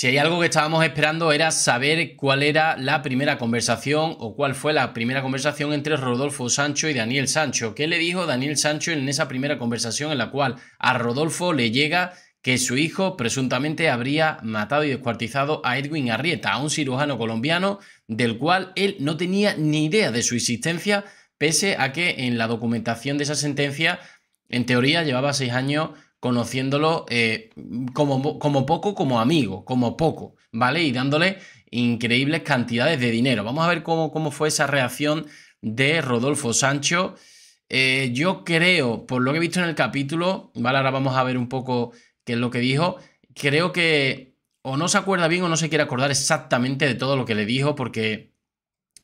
Si hay algo que estábamos esperando era saber cuál era la primera conversación o cuál fue la primera conversación entre Rodolfo Sancho y Daniel Sancho. ¿Qué le dijo Daniel Sancho en esa primera conversación en la cual a Rodolfo le llega que su hijo presuntamente habría matado y descuartizado a Edwin Arrieta, a un cirujano colombiano del cual él no tenía ni idea de su existencia, pese a que en la documentación de esa sentencia, en teoría, llevaba seis años conociéndolo eh, como, como poco, como amigo, como poco, ¿vale? Y dándole increíbles cantidades de dinero. Vamos a ver cómo, cómo fue esa reacción de Rodolfo Sancho. Eh, yo creo, por lo que he visto en el capítulo, ¿vale? Ahora vamos a ver un poco qué es lo que dijo. Creo que o no se acuerda bien o no se quiere acordar exactamente de todo lo que le dijo, porque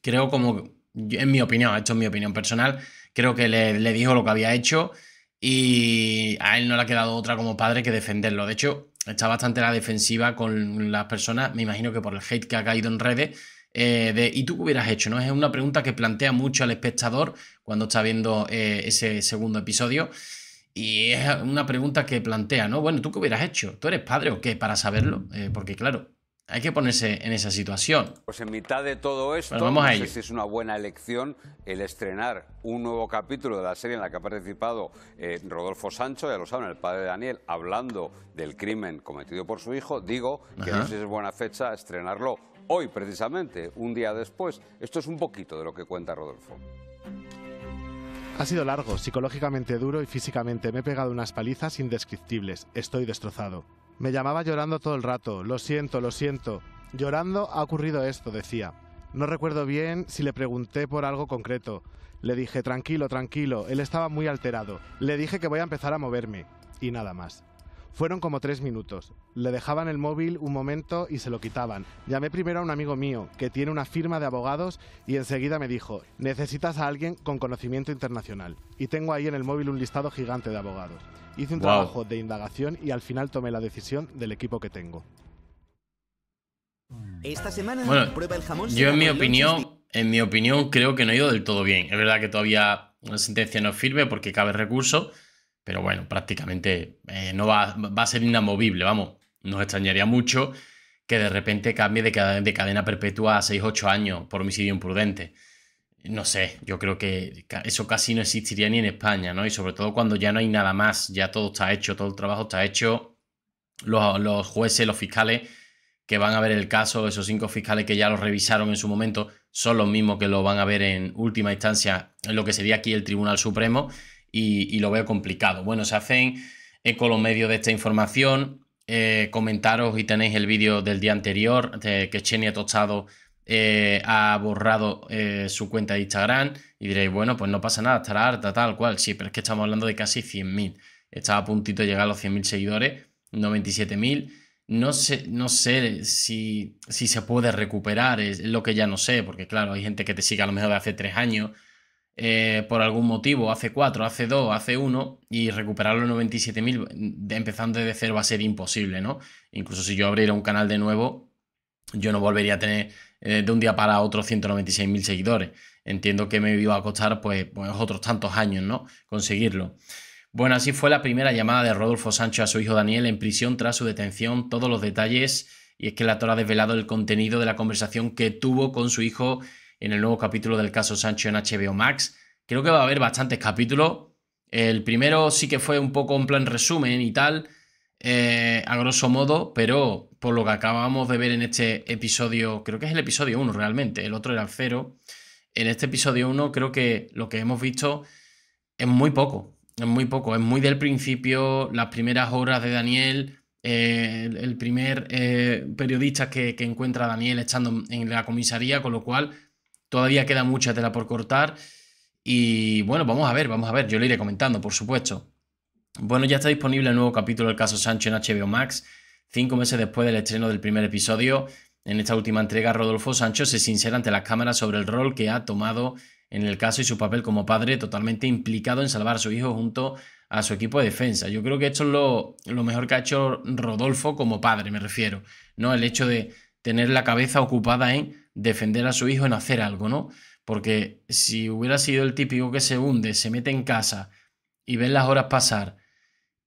creo como, en mi opinión, esto es mi opinión personal, creo que le, le dijo lo que había hecho y a él no le ha quedado otra como padre que defenderlo. De hecho, está bastante la defensiva con las personas, me imagino que por el hate que ha caído en redes, eh, de ¿y tú qué hubieras hecho? ¿no? Es una pregunta que plantea mucho al espectador cuando está viendo eh, ese segundo episodio. Y es una pregunta que plantea, ¿no? Bueno, ¿tú qué hubieras hecho? ¿Tú eres padre o qué? Para saberlo. Eh, porque claro, hay que ponerse en esa situación. Pues en mitad de todo esto, si es una buena elección el estrenar un nuevo capítulo de la serie en la que ha participado eh, Rodolfo Sancho, ya lo saben, el padre de Daniel, hablando del crimen cometido por su hijo. Digo que no es buena fecha estrenarlo hoy, precisamente, un día después. Esto es un poquito de lo que cuenta Rodolfo. Ha sido largo, psicológicamente duro y físicamente me he pegado unas palizas indescriptibles. Estoy destrozado. Me llamaba llorando todo el rato, lo siento, lo siento. Llorando ha ocurrido esto, decía. No recuerdo bien si le pregunté por algo concreto. Le dije, tranquilo, tranquilo, él estaba muy alterado. Le dije que voy a empezar a moverme. Y nada más. Fueron como tres minutos. Le dejaban el móvil un momento y se lo quitaban. Llamé primero a un amigo mío, que tiene una firma de abogados, y enseguida me dijo, necesitas a alguien con conocimiento internacional. Y tengo ahí en el móvil un listado gigante de abogados. Hice un trabajo de indagación y al final tomé la decisión del equipo que tengo. Esta semana prueba el jamón. Yo en mi opinión, en mi opinión creo que no ha ido del todo bien. Es verdad que todavía la sentencia no firme porque cabe recurso, pero bueno, prácticamente eh, no va, a ser inamovible, vamos. Nos extrañaría mucho que de repente cambie de, de cadena perpetua a 6-8 años por homicidio imprudente no sé, yo creo que eso casi no existiría ni en España, ¿no? Y sobre todo cuando ya no hay nada más, ya todo está hecho, todo el trabajo está hecho, los, jueces, los fiscales que van a ver el caso, esos cinco fiscales que ya lo revisaron en su momento, son los mismos que lo van a ver en última instancia, en lo que sería aquí el Tribunal Supremo, y, lo veo complicado. Bueno, se hacen con los medios de esta información, eh, comentaros y tenéis el vídeo del día anterior de que Cheni ha tostado eh, ha borrado eh, su cuenta de Instagram y diréis, bueno, pues no pasa nada, estará harta, tal cual. Sí, pero es que estamos hablando de casi 100.000. Estaba a puntito de llegar a los 100.000 seguidores, 97.000. No sé, no sé si, si se puede recuperar, es lo que ya no sé, porque claro, hay gente que te sigue a lo mejor de hace tres años, eh, por algún motivo, hace 4, hace 2, hace 1, y recuperar los 97.000 empezando desde cero va a ser imposible, ¿no? Incluso si yo abriera un canal de nuevo, yo no volvería a tener eh, de un día para otro 196.000 seguidores. Entiendo que me iba a costar pues, pues, otros tantos años, ¿no? Conseguirlo. Bueno, así fue la primera llamada de Rodolfo Sancho a su hijo Daniel en prisión tras su detención. Todos los detalles, y es que la tora ha desvelado el contenido de la conversación que tuvo con su hijo en el nuevo capítulo del caso Sancho en HBO Max. Creo que va a haber bastantes capítulos. El primero sí que fue un poco en plan resumen y tal, eh, a grosso modo, pero por lo que acabamos de ver en este episodio, creo que es el episodio 1 realmente, el otro era el 0. En este episodio 1 creo que lo que hemos visto es muy poco, es muy poco, es muy del principio, las primeras horas de Daniel, eh, el, primer eh, periodista que, encuentra a Daniel estando en la comisaría, con lo cual todavía queda mucha tela por cortar. Y bueno, vamos a ver, vamos a ver, yo le iré comentando, por supuesto. Bueno, ya está disponible el nuevo capítulo del caso Sancho en HBO Max, cinco meses después del estreno del primer episodio. En esta última entrega, Rodolfo Sancho se sincera ante las cámaras sobre el rol que ha tomado en el caso y su papel como padre totalmente implicado en salvar a su hijo junto a su equipo de defensa. Yo creo que esto es lo, mejor que ha hecho Rodolfo como padre, me refiero. ¿no? El hecho de tener la cabeza ocupada en defender a su hijo, en hacer algo, ¿no? Porque si hubiera sido el típico que se hunde, se mete en casa y ve las horas pasar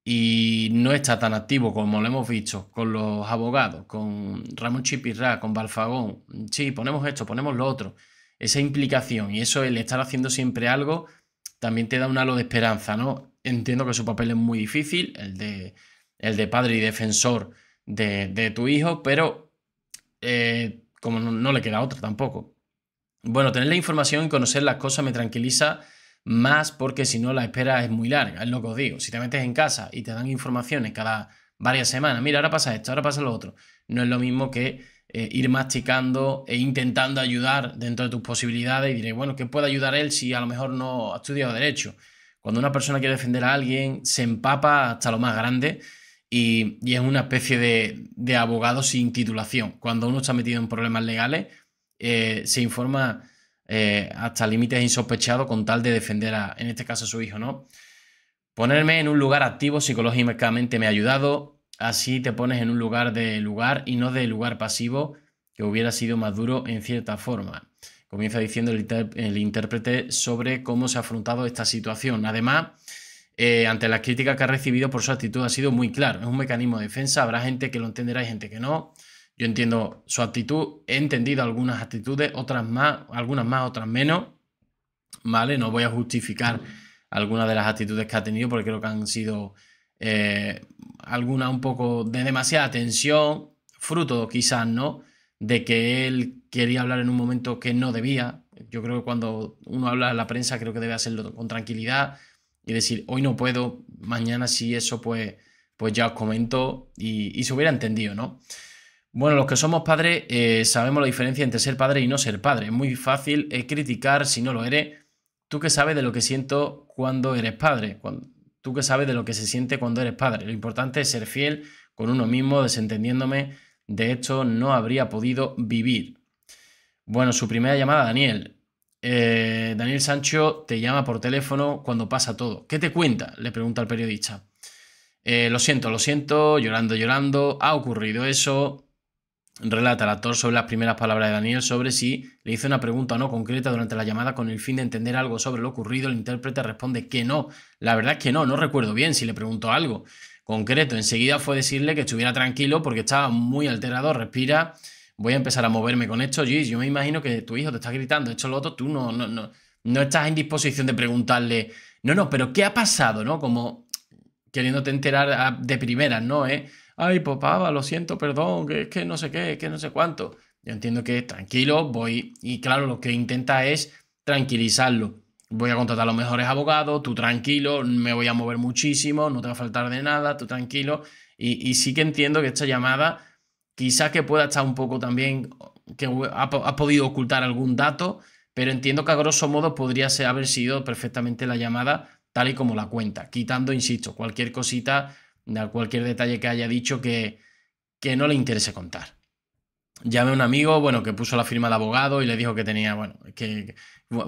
y no está tan activo como lo hemos visto con los abogados, con Ramón Chipirra, con Balfagón. Sí, ponemos esto, ponemos lo otro. Esa implicación y eso, el estar haciendo siempre algo, también te da un halo de esperanza, ¿no? Entiendo que su papel es muy difícil, el de, el de padre y defensor de, de tu hijo, pero eh, como no, le queda otro tampoco. Bueno, tener la información y conocer las cosas me tranquiliza más porque si no la espera es muy larga, es lo que os digo. Si te metes en casa y te dan informaciones cada varias semanas, mira, ahora pasa esto, ahora pasa lo otro, no es lo mismo que eh, ir masticando e intentando ayudar dentro de tus posibilidades y diré, bueno, ¿qué puede ayudar él si a lo mejor no ha estudiado derecho? Cuando una persona quiere defender a alguien, se empapa hasta lo más grande y, es una especie de, abogado sin titulación. Cuando uno está metido en problemas legales, eh, se informa eh, hasta límites insospechados con tal de defender a, en este caso, a su hijo, ¿no? Ponerme en un lugar activo psicológicamente me ha ayudado. Así te pones en un lugar de lugar y no de lugar pasivo, que hubiera sido más duro en cierta forma. Comienza diciendo el, intérprete sobre cómo se ha afrontado esta situación. Además, eh, ante las críticas que ha recibido por su actitud, ha sido muy claro. Es un mecanismo de defensa. Habrá gente que lo entenderá y gente que no. Yo entiendo su actitud, he entendido algunas actitudes, otras más, algunas más, otras menos, ¿vale? No voy a justificar algunas de las actitudes que ha tenido porque creo que han sido eh, algunas un poco de demasiada tensión, fruto quizás, ¿no? De que él quería hablar en un momento que no debía. Yo creo que cuando uno habla en la prensa creo que debe hacerlo con tranquilidad y decir, hoy no puedo, mañana sí, eso pues, pues ya os comento y, y se hubiera entendido, ¿no? Bueno, los que somos padres eh, sabemos la diferencia entre ser padre y no ser padre. Es muy fácil eh, criticar si no lo eres. Tú que sabes de lo que siento cuando eres padre, tú que sabes de lo que se siente cuando eres padre. Lo importante es ser fiel con uno mismo, desentendiéndome. De hecho, no habría podido vivir. Bueno, su primera llamada, Daniel. Eh, Daniel Sancho te llama por teléfono cuando pasa todo. ¿Qué te cuenta? Le pregunta al periodista. lo siento, lo siento, llorando, llorando. Ha ocurrido eso relata el actor sobre las primeras palabras de Daniel sobre si le hizo una pregunta o no concreta durante la llamada con el fin de entender algo sobre lo ocurrido. El intérprete responde que no. La verdad es que no, no recuerdo bien si le preguntó algo concreto. Enseguida fue decirle que estuviera tranquilo porque estaba muy alterado, respira. Voy a empezar a moverme con esto, Gis. Yo me imagino que tu hijo te está gritando esto, lo otro. Tú no, no, no, no estás en disposición de preguntarle, no, no, pero ¿qué ha pasado? ¿No? Como queriéndote enterar ah, de primeras, ¿no? ¿Eh? ay, papá, lo siento, perdón, que es que no sé qué, que no sé cuánto. Yo entiendo que tranquilo, voy y claro, lo que intenta es tranquilizarlo. Voy a contratar a los mejores abogados, tú tranquilo, me voy a mover muchísimo, no te va a faltar de nada, tú tranquilo. Y, sí que entiendo que esta llamada quizás que pueda estar un poco también, que ha, podido ocultar algún dato, pero entiendo que a grosso modo podría haber sido perfectamente la llamada tal y como la cuenta, quitando, insisto, cualquier cosita cualquier detalle que haya dicho que, que no le interese contar. Llamé a un amigo, bueno, que puso la firma de abogado y le dijo que tenía, bueno, que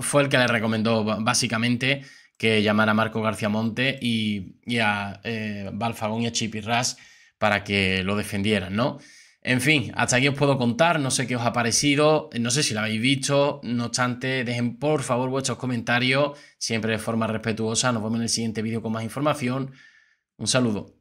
fue el que le recomendó básicamente que llamara a Marco García Monte y, y a eh, Balfagón y a Ras para que lo defendieran, ¿no? En fin, hasta aquí os puedo contar, no sé qué os ha parecido, no sé si lo habéis visto, no obstante, dejen por favor vuestros comentarios, siempre de forma respetuosa, nos vemos en el siguiente vídeo con más información, un saludo.